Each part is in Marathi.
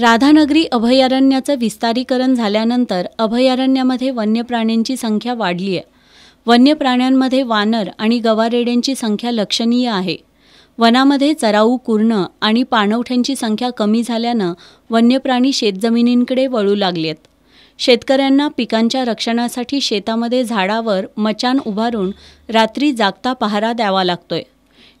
राधानगरी अभयारण्याचं विस्तारीकरण झाल्यानंतर अभयारण्यामध्ये वन्यप्राण्यांची संख्या वाढली आहे वन्यप्राण्यांमध्ये वानर आणि गवारेड्यांची संख्या लक्षणीय आहे वनामध्ये चराऊ कुरणं आणि पाणवठ्यांची संख्या कमी झाल्यानं वन्यप्राणी शेतजमिनींकडे वळू लागलेत शेतकऱ्यांना पिकांच्या रक्षणासाठी शेतामध्ये झाडावर मचान उभारून रात्री जागता पहारा द्यावा लागतोय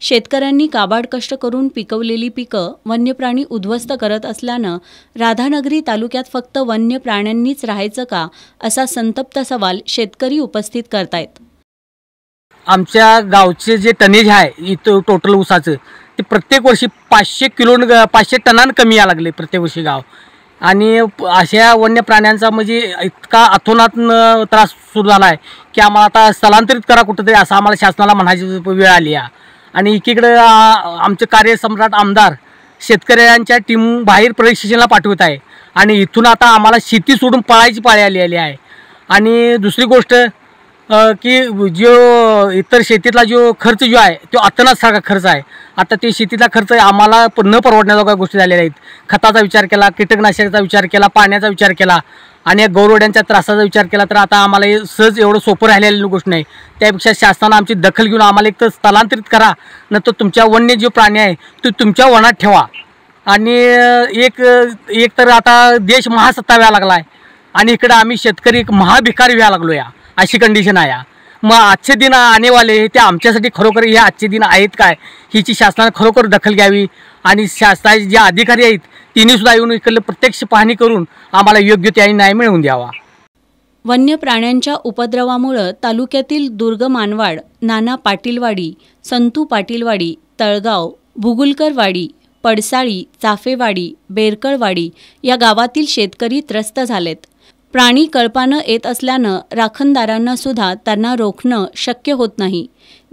शेतकऱ्यांनी काबाड कष्ट करून पिकवलेली पिकं वन्यप्राणी उद्ध्वस्त करत असल्यानं राधानगरी तालुक्यात फक्त वन्य प्राण्यांनीच राहायचं का असा संतप्त सवाल शेतकरी उपस्थित करतायत आमच्या गावचे जे टनेज आहे इथं टोटल उसाचं ते प्रत्येक वर्षी पाचशे किलो पाचशे टनान कमी या लागले प्रत्येक वर्षी गाव आणि अशा वन्य प्राण्यांचा म्हणजे इतका अथोनात त्रास सुरू झाला आहे की आम्हाला आता स्थलांतरित करा कुठंतरी असं आम्हाला शासनाला म्हणायची वेळ आली आहे आणि एकीकडं आमचे कार्यसम्राट आमदार शेतकऱ्यांच्या टीम बाहेर प्रशिक्षणाला पाठवत आहे आणि इथून आता आम्हाला शेती सोडून पळायची पाळी आलेली आहे आणि दुसरी गोष्ट की जो इतर शेतीतला जो खर्च जो आहे तो सारखा खर्च आहे आता ते शेतीतला खर्च आम्हाला न परवडण्याजोगा गोष्टी झालेल्या आहेत खताचा विचार केला कीटकनाशकाचा विचार केला पाण्याचा विचार केला आणि या गौरवड्यांच्या त्रासाचा विचार केला तर आता आम्हाला सहज एवढं सोपं राहिलेली गोष्ट नाही त्यापेक्षा शासनानं आमची दखल घेऊन आम्हाला एक तर स्थलांतरित करा नंतर तुमच्या वन्य जो प्राणी आहे तो तुमच्या वनात ठेवा आणि एक एक तर आता देश महासत्ता व्हायला लागला आहे आणि इकडं आम्ही शेतकरी एक महाभिकारी व्हायला लागलो या अशी कंडिशन आहे मग आजचे दिन आनेवाले हे ते आमच्यासाठी खरोखर हे आजचे दिन आहेत काय हिची शासनाने खरोखर दखल घ्यावी आणि शासनाचे जे अधिकारी आहेत तिनेसुद्धा येऊन इकडले प्रत्यक्ष पाहणी करून आम्हाला योग्य त्याने न्याय मिळवून द्यावा वन्य प्राण्यांच्या उपद्रवामुळं तालुक्यातील दुर्ग मानवाड नाना पाटीलवाडी संतू पाटीलवाडी तळगाव भुगुलकरवाडी पडसाळी चाफेवाडी बेरकळवाडी या गावातील शेतकरी त्रस्त झालेत प्राणी कळपानं येत असल्यानं राखणदारांना सुद्धा त्यांना रोखणं शक्य होत नाही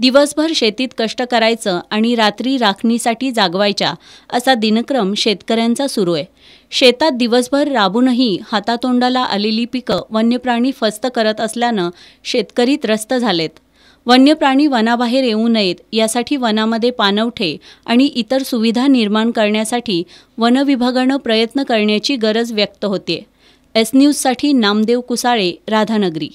दिवसभर शेतीत कष्ट करायचं आणि रात्री राखणीसाठी जागवायच्या असा दिनक्रम शेतकऱ्यांचा सुरू आहे शेतात दिवसभर राबूनही हातातोंडाला आलेली पिकं वन्यप्राणी फस्त करत असल्यानं शेतकरी त्रस्त झालेत वन्यप्राणी वनाबाहेर येऊ नयेत यासाठी वनामध्ये पानवठे आणि इतर सुविधा निर्माण करण्यासाठी वनविभागानं प्रयत्न करण्याची गरज व्यक्त होते एस न्यूजसाठी नामदेव कुसाळे राधानगरी